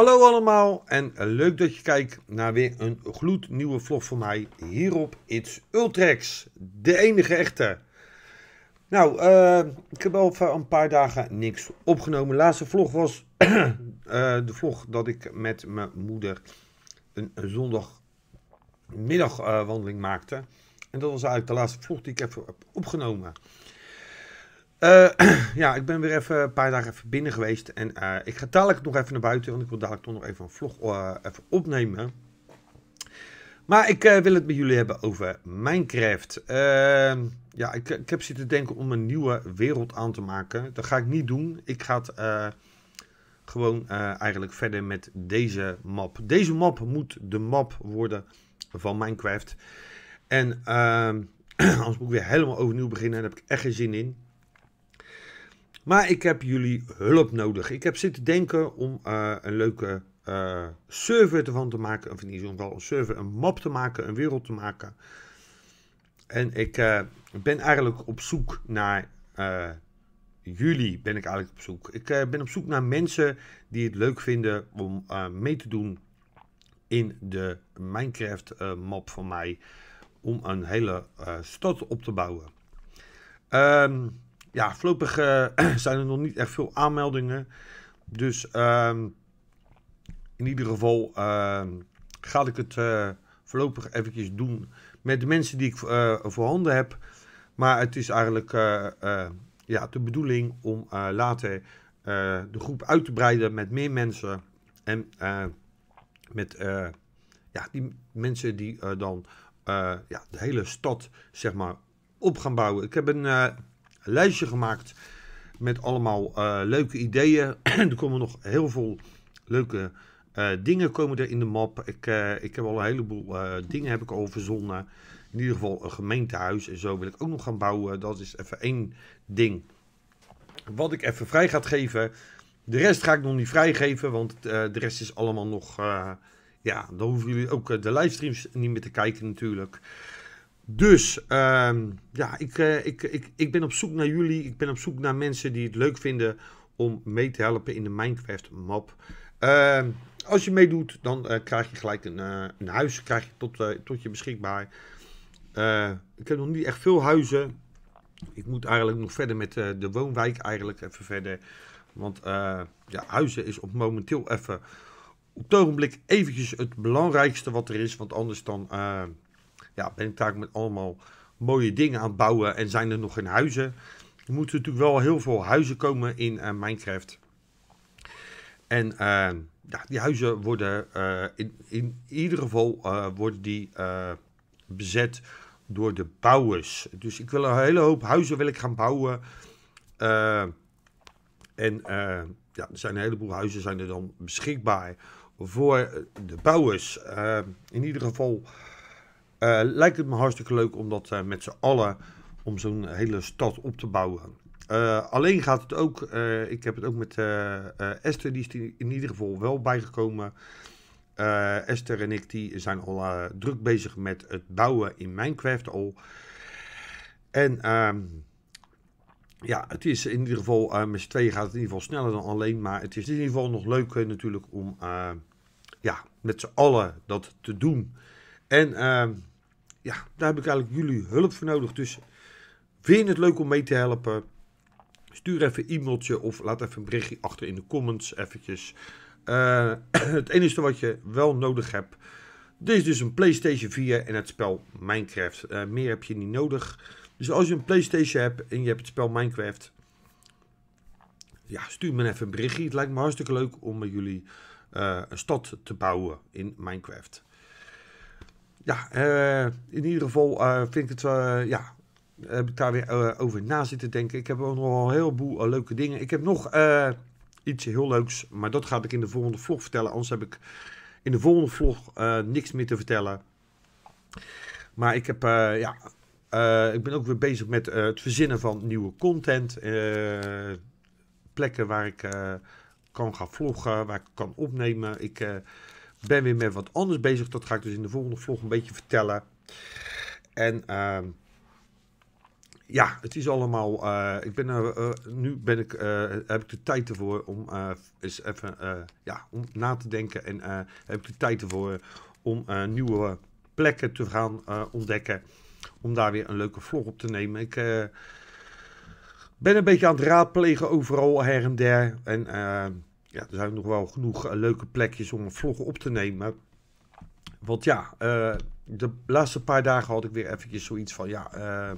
Hallo allemaal en leuk dat je kijkt naar weer een gloednieuwe vlog van mij hier op It's Ultrax, de enige echte. Nou, eh, ik heb al een paar dagen niks opgenomen. De laatste vlog was eh, de vlog dat ik met mijn moeder een zondagmiddagwandeling eh, maakte. En dat was eigenlijk de laatste vlog die ik heb opgenomen. Uh, ja, ik ben weer even een paar dagen even binnen geweest. En uh, ik ga dadelijk nog even naar buiten, want ik wil dadelijk toch nog even een vlog eh, even opnemen. Maar ik wil het met jullie hebben over Minecraft. Ehm, ja, ik, ik, heb zitten denken om een nieuwe wereld aan te maken. Dat ga ik niet doen. Ik ga het gewoon eigenlijk verder met deze map. Deze map moet de map worden van Minecraft. En ehm, anders moet ik weer helemaal overnieuw beginnen. Daar heb ik echt geen zin in. Maar ik heb jullie hulp nodig. Ik heb zitten denken om eh, een leuke eh, server ervan te maken. Of in ieder geval een server, een map te maken, een wereld te maken. En ik eh, ben eigenlijk op zoek naar jullie. Ben ik eigenlijk op zoek. Ik ben op zoek naar mensen die het leuk vinden om mee te doen in de Minecraft map van mij. Om een hele stad op te bouwen. Ehm ja, voorlopig eh, zijn er nog niet echt veel aanmeldingen. Dus ehm, in ieder geval ehm, ga ik het eh, voorlopig eventjes doen met de mensen die ik eh, voorhanden heb. Maar het is eigenlijk ja, de bedoeling om later de groep uit te breiden met meer mensen. En met ja, die mensen die dan ja, de hele stad zeg maar, op gaan bouwen. Ik heb een lijstje gemaakt met allemaal eh, leuke ideeën. er komen nog heel veel leuke eh, dingen komen er in de map. Ik, eh, ik heb al een heleboel dingen heb ik al verzonnen. In ieder geval een gemeentehuis en zo wil ik ook nog gaan bouwen. Dat is even één ding. Wat ik even vrij ga geven. De rest ga ik nog niet vrijgeven, want de rest is allemaal nog... ja, dan hoeven jullie ook de livestreams niet meer te kijken natuurlijk. Dus ehm, ja, ik, eh, ik, ik, ik ben op zoek naar jullie. Ik ben op zoek naar mensen die het leuk vinden om mee te helpen in de Minecraft map. Ehm, als je meedoet, dan eh, krijg je gelijk een, eh, een huis krijg je tot, tot je beschikbaar. ik heb nog niet echt veel huizen. Ik moet eigenlijk nog verder met de woonwijk eigenlijk even verder. Want ja, huizen is op momenteel even op het ogenblik eventjes het belangrijkste wat er is. Want anders dan ja, ben ik daar met allemaal mooie dingen aan het bouwen en zijn er nog geen huizen. Er moeten natuurlijk wel heel veel huizen komen in eh, Minecraft. En eh, ja, die huizen worden eh, in, in ieder geval worden die, bezet door de bouwers. Dus ik wil een hele hoop huizen wil ik gaan bouwen. en ja, er zijn een heleboel huizen zijn er dan beschikbaar voor de bouwers. in ieder geval eh, lijkt het me hartstikke leuk om dat eh, met z'n allen, om zo'n hele stad op te bouwen. Eh, alleen gaat het ook, ik heb het ook met Esther, die is in ieder geval wel bijgekomen. Esther en ik die zijn al druk bezig met het bouwen in Minecraft al. En ehm, ja, het is in ieder geval, met z'n tweeën gaat het in ieder geval sneller dan alleen. Maar het is in ieder geval nog leuk natuurlijk om ja, met z'n allen dat te doen. En uh, ja, daar heb ik eigenlijk jullie hulp voor nodig. Dus vind je het leuk om mee te helpen? Stuur even een e-mailtje of laat even een berichtje achter in de comments eventjes. Eh, het enige wat je wel nodig hebt, dit is dus een PlayStation 4 en het spel Minecraft. Eh, meer heb je niet nodig. Dus als je een PlayStation hebt en je hebt het spel Minecraft, ja, stuur me even een berichtje. Het lijkt me hartstikke leuk om met jullie eh, een stad te bouwen in Minecraft ja, eh, in ieder geval eh, vind ik het, eh, ja, heb ik daar weer over na zitten denken. Ik heb ook nog een heleboel leuke dingen. Ik heb nog iets heel leuks, maar dat ga ik in de volgende vlog vertellen. Anders heb ik in de volgende vlog niks meer te vertellen. Maar ik heb, ja, ik ben ook weer bezig met het verzinnen van nieuwe content. plekken waar ik kan gaan vloggen, waar ik kan opnemen. Ik ben weer met wat anders bezig. Dat ga ik dus in de volgende vlog een beetje vertellen. En uh, ja, het is allemaal. Eh, ik ben, eh, eh, nu ben ik, heb ik de tijd ervoor om eens even ja, om na te denken. En heb ik de tijd ervoor om nieuwe plekken te gaan ontdekken. Om daar weer een leuke vlog op te nemen. Ik ben een beetje aan het raadplegen overal her en der. En ehm, ja, er zijn nog wel genoeg eh, leuke plekjes om een vlog op te nemen. Want ja, eh, de laatste paar dagen had ik weer eventjes zoiets van, ja, eh,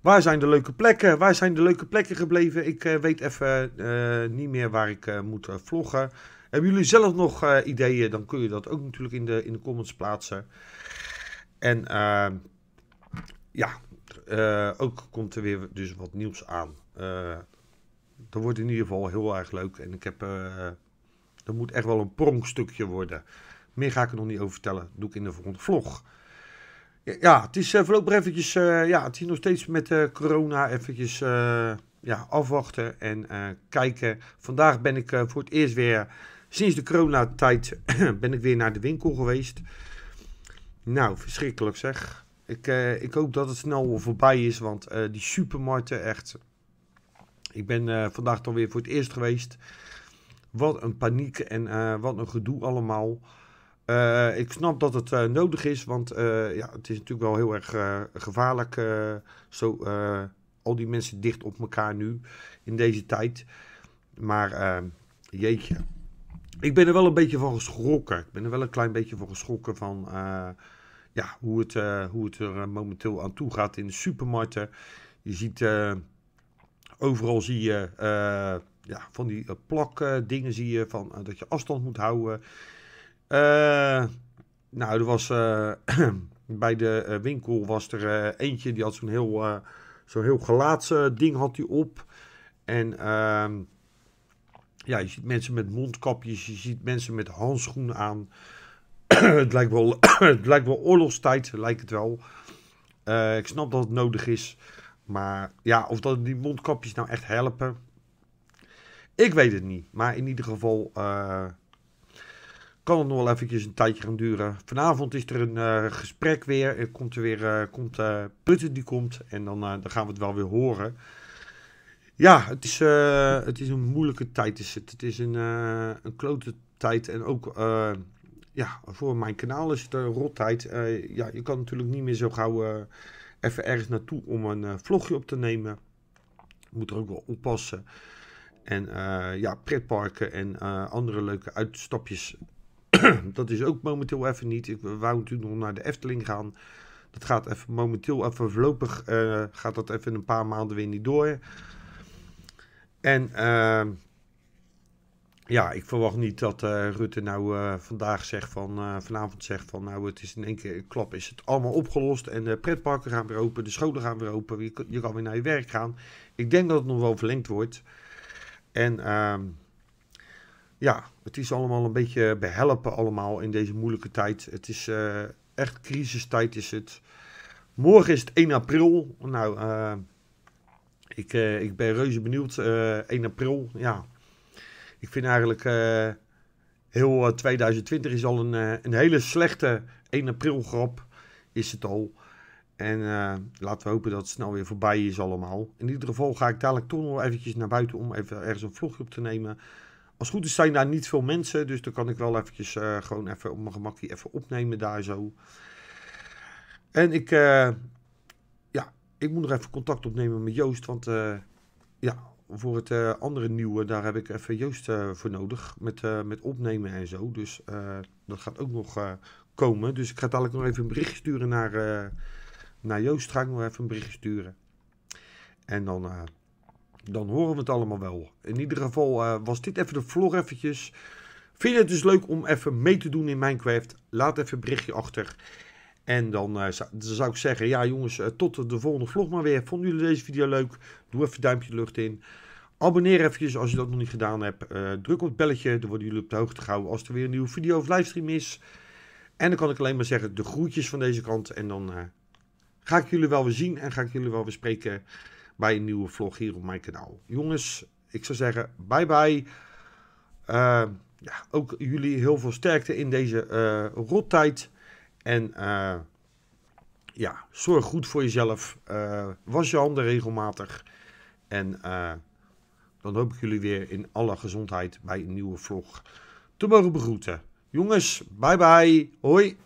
waar zijn de leuke plekken? Waar zijn de leuke plekken gebleven? Ik weet even niet meer waar ik moet vloggen. Hebben jullie zelf nog ideeën? Dan kun je dat ook natuurlijk in de, in de comments plaatsen. En ja, ook komt er weer dus wat nieuws aan dat wordt in ieder geval heel erg leuk. En ik heb, uh, eh, dat moet echt wel een pronkstukje worden. Meer ga ik er nog niet over vertellen. Dat doe ik in de volgende vlog. Ja, het is eh, voorlopig eventjes, eh, ja, het is nog steeds met corona eventjes ja, afwachten en kijken. Vandaag ben ik voor het eerst weer, sinds de coronatijd, ben ik weer naar de winkel geweest. Nou, verschrikkelijk zeg. Ik, ik hoop dat het snel voorbij is, want die supermarkten echt. Ik ben eh, vandaag toch weer voor het eerst geweest. Wat een paniek en eh, wat een gedoe allemaal. Eh, ik snap dat het nodig is, want ja, het is natuurlijk wel heel erg gevaarlijk. zo, al die mensen dicht op elkaar nu in deze tijd. Maar jeetje. Ik ben er wel een beetje van geschrokken. Ik ben er wel een klein beetje van geschrokken van ja, hoe, het, hoe het er momenteel aan toe gaat in de supermarkten. Je ziet Overal zie je eh, ja, van die eh, eh, dingen, zie je van, dat je afstand moet houden. nou, er was bij de winkel was er eentje die had zo'n heel, zo'n heel ding had hij op. En ehm, ja, je ziet mensen met mondkapjes, je ziet mensen met handschoenen aan. het, lijkt wel, het lijkt wel oorlogstijd, lijkt het wel. ik snap dat het nodig is. Maar ja, of dat die mondkapjes nou echt helpen, ik weet het niet. Maar in ieder geval eh, kan het nog wel eventjes een tijdje gaan duren. Vanavond is er een eh, gesprek weer. Er komt er weer, uh, komt, Putten die komt. En dan, dan gaan we het wel weer horen. Ja, het is, het is een moeilijke tijd is het. Het is een, een klote tijd. En ook ja, voor mijn kanaal is het een rot tijd. ja, je kan natuurlijk niet meer zo gauw even ergens naartoe om een eh, vlogje op te nemen. Moet er ook wel oppassen. En eh, ja, pretparken en eh, andere leuke uitstapjes. dat is ook momenteel even niet. Ik wou natuurlijk nog naar de Efteling gaan. Dat gaat even momenteel, even voorlopig gaat dat even een paar maanden weer niet door. En ja, ik verwacht niet dat eh, Rutte nou eh, vandaag zegt van, eh, vanavond zegt van, nou het is in één keer klap, is het allemaal opgelost en de pretparken gaan weer open, de scholen gaan weer open, je, je kan weer naar je werk gaan. Ik denk dat het nog wel verlengd wordt. En ehm, ja, het is allemaal een beetje behelpen allemaal in deze moeilijke tijd. Het is echt crisistijd is het. Morgen is het 1 april. Nou, ik, ik ben reuze benieuwd. 1 april, ja ik vind eigenlijk eh, heel 2020 eh, is al een, eh, een hele slechte 1 april grap. Is het al. En laten we hopen dat het snel weer voorbij is allemaal. In ieder geval ga ik dadelijk toch nog eventjes naar buiten om even ergens een vlogje op te nemen. Als het goed is zijn daar niet veel mensen, dus dan kan ik wel eventjes gewoon even op mijn gemakje even opnemen daar zo. En ik, ja, ik moet nog even contact opnemen met Joost, want ja, voor het eh, andere nieuwe, daar heb ik even Joost eh, voor nodig. Met, eh, met opnemen en zo. Dus dat gaat ook nog komen. Dus ik ga dadelijk nog even een bericht sturen naar, naar Joost. Ga ik nog even een bericht sturen. En dan dan horen we het allemaal wel. In ieder geval was dit even de vlog eventjes. Vind je het dus leuk om even mee te doen in Minecraft? Laat even een berichtje achter. En dan, eh, zou, zou ik zeggen, ja jongens, eh, tot de volgende vlog maar weer. Vonden jullie deze video leuk? Doe even duimpje de lucht in. Abonneer eventjes als je dat nog niet gedaan hebt. Eh, druk op het belletje, dan worden jullie op de hoogte gehouden als er weer een nieuwe video of livestream is. En dan kan ik alleen maar zeggen, de groetjes van deze kant. En dan ga ik jullie wel weer zien en ga ik jullie wel weer spreken bij een nieuwe vlog hier op mijn kanaal. Jongens, ik zou zeggen, bye bye. ja, ook jullie heel veel sterkte in deze tijd. En eh, ja, zorg goed voor jezelf. Eh, was je handen regelmatig. En eh, dan hoop ik jullie weer in alle gezondheid bij een nieuwe vlog te mogen begroeten. Jongens, bye bye. Hoi.